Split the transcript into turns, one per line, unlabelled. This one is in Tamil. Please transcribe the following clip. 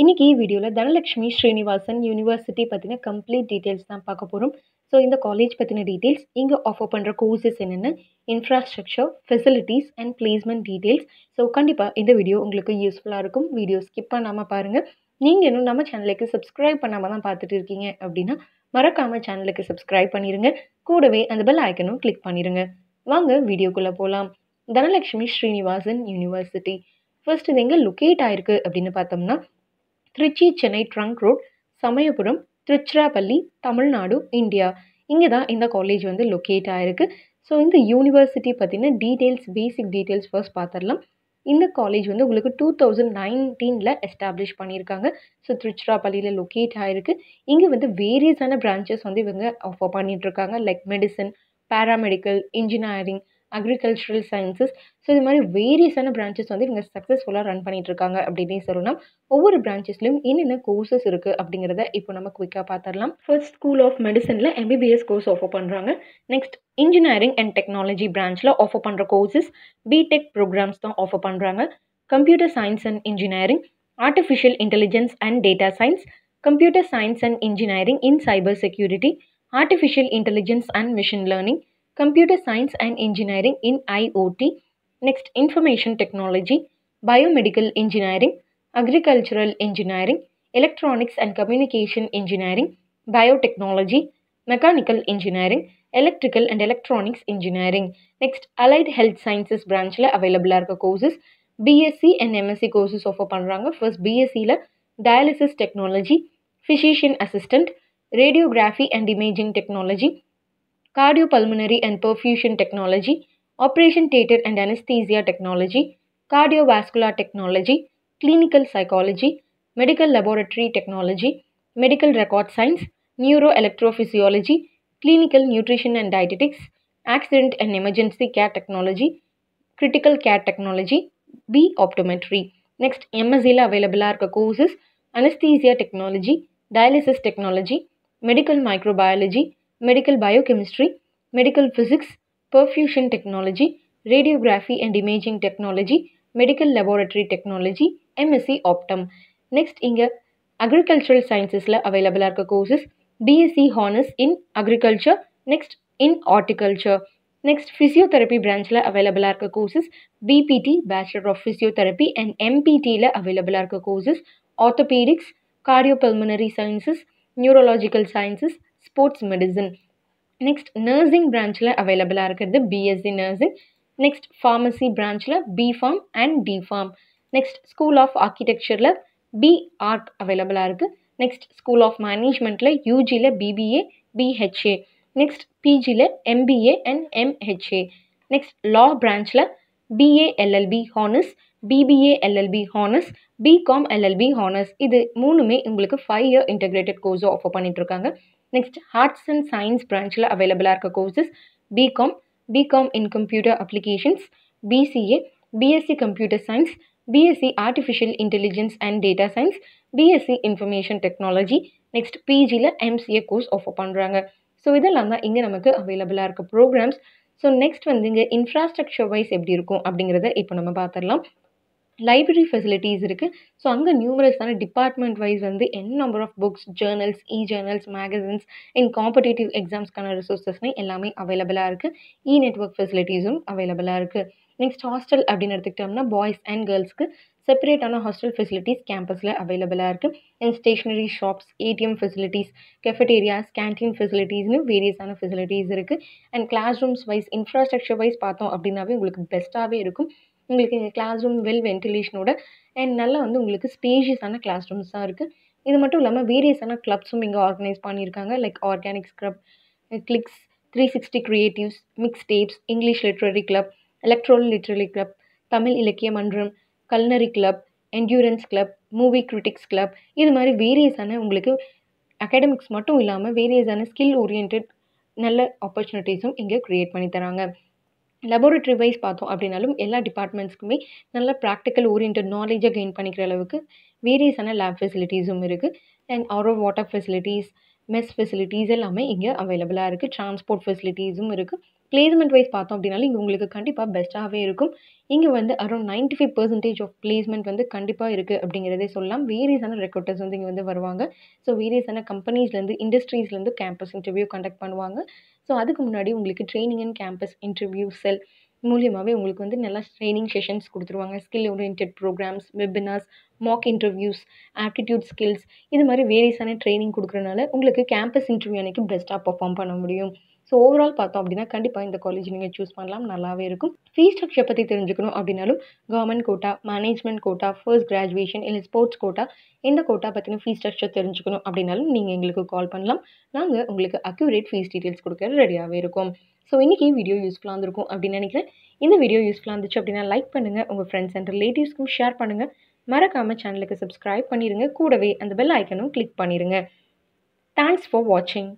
இன்றைக்கி வீடியோவில் தனலக்ஷ்மி ஸ்ரீனிவாசன் யூனிவர்சிட்டி பற்றின கம்ப்ளீட் டீட்டெயில்ஸ் தான் பார்க்க போகிறோம் ஸோ இந்த காலேஜ் பற்றின டீட்டெயில்ஸ் இங்கே ஆஃபர் பண்ணுற கோர்சஸ் என்னென்ன infrastructure facilities and placement details so கண்டிப்பாக இந்த வீடியோ உங்களுக்கு யூஸ்ஃபுல்லாக இருக்கும் வீடியோ ஸ்கிப் பண்ணாமல் பாருங்கள் நீங்கள் இன்னும் நம்ம சேனலுக்கு சப்ஸ்கிரைப் பண்ணாமல் தான் பார்த்துட்டு இருக்கீங்க அப்படின்னா மறக்காமல் சேனலுக்கு சப்ஸ்கிரைப் பண்ணிடுங்க கூடவே அந்த பெல் ஐக்கனும் கிளிக் பண்ணிடுங்க வாங்க வீடியோக்குள்ளே போகலாம் தனலக்ஷ்மி ஸ்ரீனிவாசன் யூனிவர்சிட்டி ஃபர்ஸ்ட் இது எங்கே லொக்கேட் ஆயிருக்கு அப்படின்னு பார்த்தோம்னா Trichy Chennai trunk road Samayapuram Tiruchirappalli Tamil Nadu India இங்கே தான் இந்த காலேஜ் வந்து லொக்கேட் ஆகிருக்கு ஸோ இந்த யூனிவர்சிட்டி பார்த்திங்கன்னா டீட்டெயில்ஸ் பேசிக் டீட்டெயில்ஸ் ஃபர்ஸ்ட் பார்த்துடலாம் இந்த காலேஜ் வந்து உங்களுக்கு டூ தௌசண்ட் நைன்டீனில் எஸ்டாப்ளிஷ் பண்ணியிருக்காங்க ஸோ திருச்சிராப்பள்ளியில் லொக்கேட் ஆகிருக்கு இங்கே வந்து வேரியஸான பிரான்ச்சஸ் வந்து இவங்க ஆஃபர் பண்ணிகிட்ருக்காங்க like medicine paramedical engineering agricultural sciences so இது மாதிரி வேரியஸான பிரான்ச்சஸ் வந்து இவங்க சக்ஸஸ்ஃபுல்லாக ரன் பண்ணிகிட்ருக்காங்க அப்படின்னு சொல்லலாம் ஒவ்வொரு பிரான்ச்சஸ்லையும் என்னென்ன கோர்சஸ் இருக்குது அப்படிங்கிறத இப்போ நம்ம குயிக்காக பார்த்துடலாம் ஃபர்ஸ்ட் ஸ்கூல் ஆஃப் மெடிசனில் எம்பிபிஎஸ் கோர்ஸ் ஆஃபர் பண்ணுறாங்க நெக்ஸ்ட் இன்ஜினியரிங் அண்ட் டெக்னாலஜி பிரான்ச்சில் ஆஃபர் பண்ணுற கோர்சஸ் பிடெக் ப்ரோக்ராம்ஸ் தான் ஆஃபர் பண்ணுறாங்க computer science and engineering artificial intelligence and data science computer science and engineering in cyber security artificial intelligence and machine learning computer science and engineering in IoT, next information technology, biomedical engineering, agricultural engineering, electronics and communication engineering, biotechnology, mechanical engineering, electrical and electronics engineering. Next, allied health sciences branchில் available courses, BSc and MSc courses offer பண்ணுறாங்க. First, la dialysis technology, physician assistant, radiography and imaging technology, cardiopulmonary and perfusion technology, operation theatre and anesthesia technology, cardiovascular technology, clinical psychology, medical laboratory technology, medical record science, neuroelectrophysiology, clinical nutrition and dietetics, accident and emergency care technology, critical care technology, B optometry. Next, MSIL available are courses anesthesia technology, dialysis technology, medical microbiology, medical biochemistry, medical physics, perfusion technology, radiography and imaging technology, medical laboratory technology, MSc Optum. Next, இங்க agricultural sciences la available arka courses, BSc Honors in Agriculture, next in Horticulture. Next, physiotherapy branch la available arka courses, BPT, Bachelor of Physiotherapy and mpt la available arka courses, Orthopedics, Cardiopulmonary Sciences, Neurological Sciences, sports medicine next nursing பிரான்ச்சில் அவைலபிளாக இருக்கிறது பிஎஸ்சி நர்சிங் நெக்ஸ்ட் ஃபார்மசி பிரான்ச்சில் pharm and D pharm next school of ஆர்கிடெக்சரில் பிஆர்க் அவைலபிளாக இருக்குது நெக்ஸ்ட் ஸ்கூல் ஆஃப் மேனேஜ்மெண்ட்டில் யூஜியில் பிபிஏ பிஹெச்ஏ நெக்ஸ்ட் பிஜியில் MBA and MHA next law பிரான்ச்சில் BALLB honours BBALLB honours BCom LLB honours இது மூணுமே உங்களுக்கு ஃபைவ் இயர் இன்டெகிரேட்டட் கோர்ஸும் ஆஃபர் இருக்காங்க நெக்ஸ்ட் ஆர்ட்ஸ் அண்ட் சயின்ஸ் பிரான்ச்சில் அவைலபிளாக இருக்க courses BCom BCom in computer applications BCA BSc computer science BSc artificial intelligence and data science BSc information technology next பிஜியில் எம்சிஏ கோர்ஸ் ஆஃபர் பண்ணுறாங்க ஸோ இதெல்லாம் தான் இங்கே நமக்கு அவைலபிளாக இருக்க ப்ரோக்ராம்ஸ் ஸோ நெக்ஸ்ட் வந்து இங்கே இன்ஃப்ராஸ்ட்ரக்சர் வைஸ் எப்படி இருக்கும் அப்படிங்கிறத இப்போ நம்ம பார்த்துடலாம் லைப்ரரி ஃபெசிலிட்டிஸ் இருக்குது ஸோ அங்கே நியூமரஸான டிபார்ட்மெண்ட் வைஸ் வந்து N number of books journals e journals magazines in competitive எக்ஸாம்ஸ்க்கான ரிசோர்ஸஸ்னு எல்லாமே அவைலபிளாக இருக்குது இ நெட்ஒர்க் ஃபெசிலிட்டிஸும் அவைலபிளாக இருக்குது நெக்ஸ்ட் ஹாஸ்டல் அப்படின்னு எடுத்துக்கிட்டோம்னா பாய்ஸ் அண்ட் கேர்ள்ஸ்க்கு செப்பரேட்டான ஹாஸ்டல் ஃபெசிலிட்டிஸ் கேம்பஸில் அவைலபிளாக இருக்குது and stationery shops ATM facilities cafeterias canteen ஃபெசிலிட்டிஸ்னு வேரியஸான ஃபெசிலிட்டிஸ் இருக்குது and class rooms wise infrastructure wise பார்த்தோம் அப்படின்னாவே உங்களுக்கு பெஸ்ட்டாகவே இருக்கும் உங்களுக்கு எங்கள் கிளாஸ் ரூம் வெல் வென்டிலேஷனோட அண்ட் நல்லா வந்து உங்களுக்கு ஸ்பேஷியஸான கிளாஸ் ரூம்ஸாக இருக்குது இது மட்டும் இல்லாமல் வேரியஸான கிளப்ஸும் இங்கே ஆர்கனைஸ் பண்ணியிருக்காங்க like organic scrub clicks three sixty creatives mix tapes English literary club electoral literary club Tamil இலக்கிய மன்றம் culinary club endurance club movie critics club இது மாதிரி வேரியஸான உங்களுக்கு அகாடமிக்ஸ் மட்டும் இல்லாமல் வேரியஸான ஸ்கில் ஓரியன்ட் நல்ல ஆப்பர்ச்சுனிட்டிஸும் இங்கே க்ரியேட் பண்ணி தராங்க லெபோரட்டரி வைஸ் பார்த்தோம் அப்படின்னாலும் எல்லா டிபார்ட்மெண்ட்ஸ்க்குமே நல்ல ப்ராக்டிக்கல் ஓரியன்ட் நாலேஜை கெயின் பண்ணிக்கிற அளவுக்கு வேரியஸான லேப் ஃபெசிலிட்டிஸும் இருக்குது and RO water facilities mess facilities எல்லாமே இங்கே அவைலபிளாக இருக்குது ட்ரான்ஸ்போர்ட் ஃபெசிலிட்டிஸும் இருக்குது பிளேஸ்மெண்ட் வைஸ் பார்த்தோம் அப்படின்னாலும் இங்கே உங்களுக்கு கண்டிப்பாக பெஸ்ட்டாகவே இருக்கும் இங்கே வந்து around ninety five percentage of placement வந்து கண்டிப்பாக இருக்குது அப்படிங்கிறதே சொல்லலாம் வேரியஸான ரெக்ரூட்டர்ஸ் வந்து இங்கே வந்து வருவாங்க ஸோ வேரியஸான கம்பெனிஸ்லேருந்து இண்டஸ்ட்ரீஸ்லேருந்து கேம்பஸ் இன்டர்வியூ கண்டக்ட் பண்ணுவாங்க ஸோ அதுக்கு முன்னாடி உங்களுக்கு training and campus interview cell மூலியமாகவே உங்களுக்கு வந்து நல்லா ட்ரைனிங் செஷன்ஸ் கொடுத்துருவாங்க skill orient programmes webinars mock interviews aptitude skills இது மாதிரி வேரியஸான ட்ரைனிங் கொடுக்குறனால உங்களுக்கு கேம்பஸ் இன்டர்வியூ அன்றைக்கி பெஸ்ட்டாக பர்ஃபார்ம் பண்ண முடியும் ஸோ ஓவரால் பார்த்தோம் அப்படின்னா கண்டிப்பாக இந்த காலேஜ் நீங்கள் சூஸ் பண்ணலாம் நல்லாவே இருக்கும் ஃபீஸ் ஸ்ட்ரக்சர் பற்றி தெரிஞ்சுக்கணும் அப்படின்னாலும் government quota management quota first graduation இல்லை ஸ்போர்ட்ஸ் கோட்டா இந்த கோட்டா பற்றின ஃபீஸ் ஸ்ட்ரக்சர் தெரிஞ்சுக்கணும் அப்படின்னாலும் நீங்கள் எங்களுக்கு கால் பண்ணலாம் நாங்கள் உங்களுக்கு அக்யூரேட் ஃபீஸ் டீட்டெயில்ஸ் கொடுக்க ரெடியாகவே இருக்கும் ஸோ இன்றைக்கி வீடியோ யூஸ்ஃபுல்லாக இருந்திருக்கும் அப்படின்னு நினைக்கிறேன் இந்த வீடியோ யூஸ்ஃபுல்லாக இருந்துச்சு அப்படின்னா லைக் பண்ணுங்கள் உங்கள் ஃப்ரெண்ட்ஸ் அண்ட் ரிலேட்டிவ்ஸ்க்கும் ஷேர் பண்ணுங்கள் மறக்காமல் சேனலுக்கு சப்ஸ்கிரைப் பண்ணிடுங்க கூடவே அந்த பெல் ஐக்கனும் கிளிக் பண்ணிடுங்க தேங்க்ஸ் ஃபார் வாட்சிங்